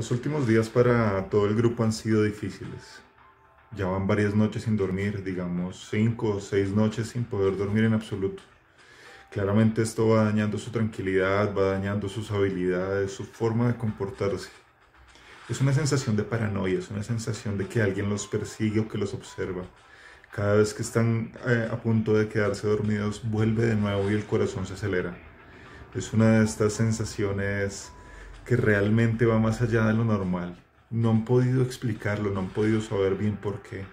Los últimos días para todo el grupo han sido difíciles. Ya van varias noches sin dormir, digamos cinco o seis noches sin poder dormir en absoluto. Claramente esto va dañando su tranquilidad, va dañando sus habilidades, su forma de comportarse. Es una sensación de paranoia, es una sensación de que alguien los persigue o que los observa. Cada vez que están eh, a punto de quedarse dormidos, vuelve de nuevo y el corazón se acelera. Es una de estas sensaciones que realmente va más allá de lo normal. No han podido explicarlo, no han podido saber bien por qué.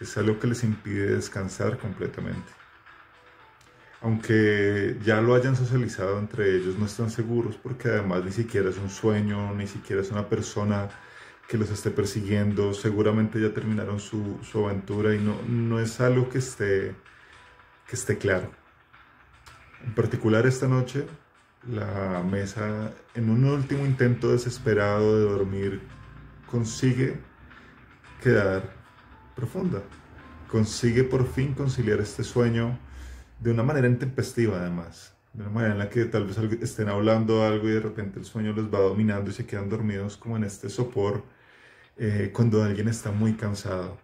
Es algo que les impide descansar completamente. Aunque ya lo hayan socializado entre ellos, no están seguros porque además ni siquiera es un sueño, ni siquiera es una persona que los esté persiguiendo. Seguramente ya terminaron su, aventura y no, no es algo que esté, que esté claro. En particular esta noche la mesa, en un último intento desesperado de dormir, consigue quedar profunda. Consigue por fin conciliar este sueño de una manera intempestiva además. De una manera en la que tal vez estén hablando algo y de repente el sueño les va dominando y se quedan dormidos como en este sopor eh, cuando alguien está muy cansado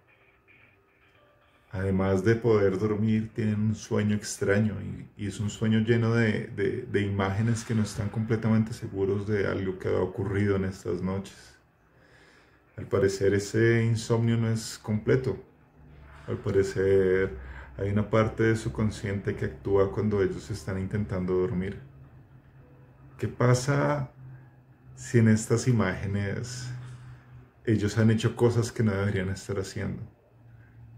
además de poder dormir, tienen un sueño extraño y, es un sueño lleno de, de, imágenes que no están completamente seguros de algo que ha ocurrido en estas noches. Al parecer ese insomnio no es completo. Al parecer hay una parte de su consciente que actúa cuando ellos están intentando dormir. ¿Qué pasa si en estas imágenes ellos han hecho cosas que no deberían estar haciendo?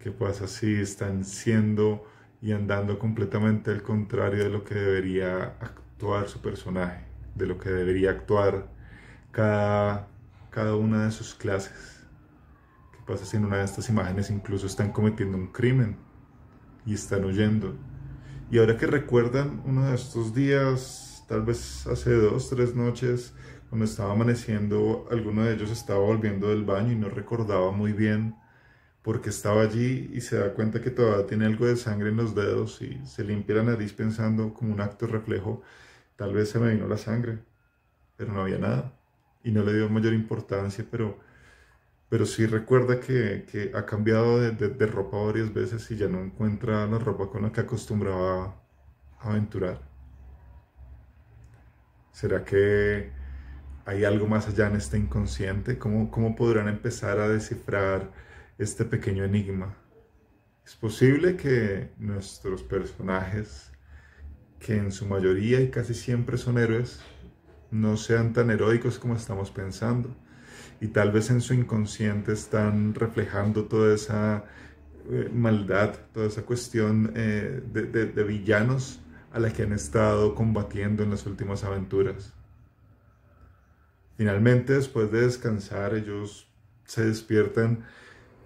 que pasa pues así están siendo y andando completamente al contrario de lo que debería actuar su personaje, de lo que debería actuar cada, cada una de sus clases. ¿Qué pasa si en una de estas imágenes incluso están cometiendo un crimen y están huyendo? Y ahora que recuerdan uno de estos días, tal vez hace dos, tres noches, cuando estaba amaneciendo, alguno de ellos estaba volviendo del baño y no recordaba muy bien porque estaba allí y se da cuenta que todavía tiene algo de sangre en los dedos y se limpia la nariz pensando como un acto reflejo, tal vez se me vino la sangre, pero no había nada y no le dio mayor importancia, pero, pero sí recuerda que, ha cambiado de, ropa varias veces y ya no encuentra la ropa con la que acostumbraba aventurar. ¿Será que hay algo más allá en este inconsciente? ¿Cómo, cómo podrán empezar a descifrar? este pequeño enigma. Es posible que nuestros personajes, que en su mayoría y casi siempre son héroes, no sean tan heroicos como estamos pensando. Y tal vez en su inconsciente están reflejando toda esa eh, maldad, toda esa cuestión eh, de, de villanos a la que han estado combatiendo en las últimas aventuras. Finalmente, después de descansar, ellos se despiertan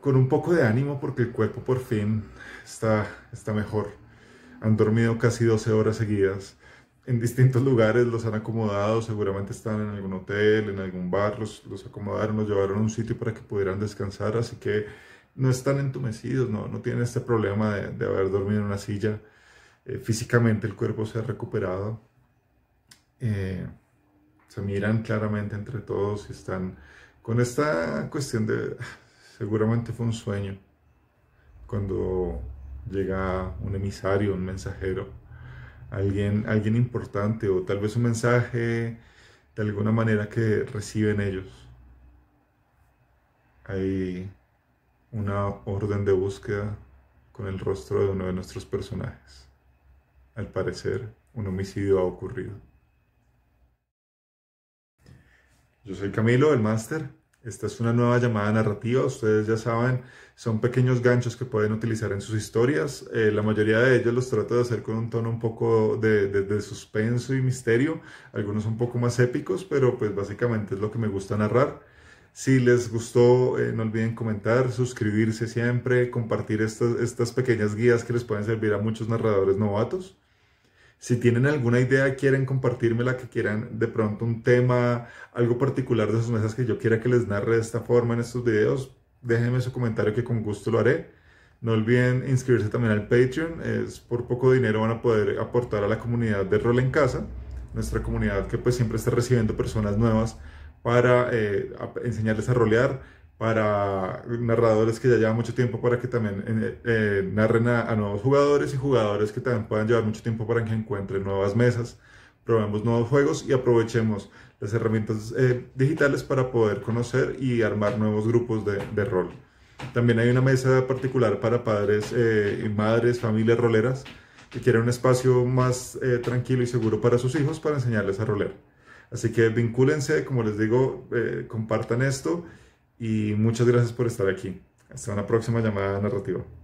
con un poco de ánimo porque el cuerpo por fin está, está mejor. Han dormido casi 12 horas seguidas en distintos lugares, los han acomodado, seguramente están en algún hotel, en algún bar, los, acomodaron, los llevaron a un sitio para que pudieran descansar, así que no están entumecidos, no, no tienen este problema de, haber dormido en una silla. Eh, físicamente el cuerpo se ha recuperado. Eh, se miran claramente entre todos y están con esta cuestión de seguramente fue un sueño cuando llega un emisario, un mensajero, alguien, alguien importante o tal vez un mensaje de alguna manera que reciben ellos. Hay una orden de búsqueda con el rostro de uno de nuestros personajes. Al parecer, un homicidio ha ocurrido. Yo soy Camilo, el máster. Esta es una nueva llamada narrativa, ustedes ya saben, son pequeños ganchos que pueden utilizar en sus historias. Eh, la mayoría de ellos los trato de hacer con un tono un poco de, suspenso y misterio, algunos un poco más épicos, pero pues básicamente es lo que me gusta narrar. Si les gustó, eh, no olviden comentar, suscribirse siempre, compartir estas pequeñas guías que les pueden servir a muchos narradores novatos. Si tienen alguna idea, quieren compartírmela, que quieran de pronto un tema, algo particular de sus mesas que yo quiera que les narre de esta forma en estos videos, déjenme su comentario que con gusto lo haré. No olviden inscribirse también al Patreon, es por poco dinero van a poder aportar a la comunidad de Role en Casa, nuestra comunidad que pues siempre está recibiendo personas nuevas para eh, enseñarles a rolear, para narradores que ya llevan mucho tiempo para que también eh, eh, narren a, nuevos jugadores y jugadores que también puedan llevar mucho tiempo para que encuentren nuevas mesas, probemos nuevos juegos y aprovechemos las herramientas eh, digitales para poder conocer y armar nuevos grupos de, rol. También hay una mesa particular para padres y madres, familias roleras que quieren un espacio más tranquilo y seguro para sus hijos para enseñarles a roler. Así que vincúlense, como les digo, compartan esto y muchas gracias por estar aquí. Hasta una próxima llamada narrativa.